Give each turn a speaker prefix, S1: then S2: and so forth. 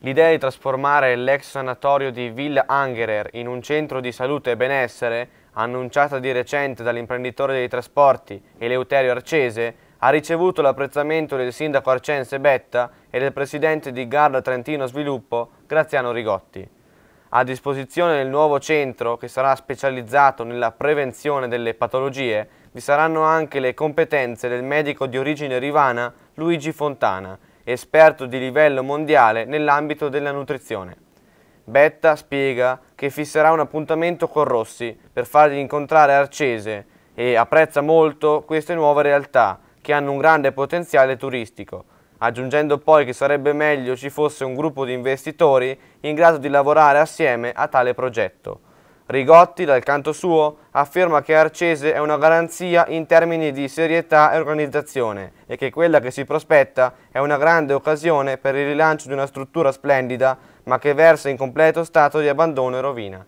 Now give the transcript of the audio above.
S1: L'idea di trasformare l'ex sanatorio di Ville Angerer in un centro di salute e benessere, annunciata di recente dall'imprenditore dei trasporti Eleuterio Arcese, ha ricevuto l'apprezzamento del sindaco arcense Betta e del presidente di Garda Trentino Sviluppo Graziano Rigotti. A disposizione del nuovo centro, che sarà specializzato nella prevenzione delle patologie, vi saranno anche le competenze del medico di origine rivana Luigi Fontana esperto di livello mondiale nell'ambito della nutrizione. Betta spiega che fisserà un appuntamento con Rossi per fargli incontrare Arcese e apprezza molto queste nuove realtà che hanno un grande potenziale turistico, aggiungendo poi che sarebbe meglio ci fosse un gruppo di investitori in grado di lavorare assieme a tale progetto. Rigotti, dal canto suo, afferma che Arcese è una garanzia in termini di serietà e organizzazione e che quella che si prospetta è una grande occasione per il rilancio di una struttura splendida ma che versa in completo stato di abbandono e rovina.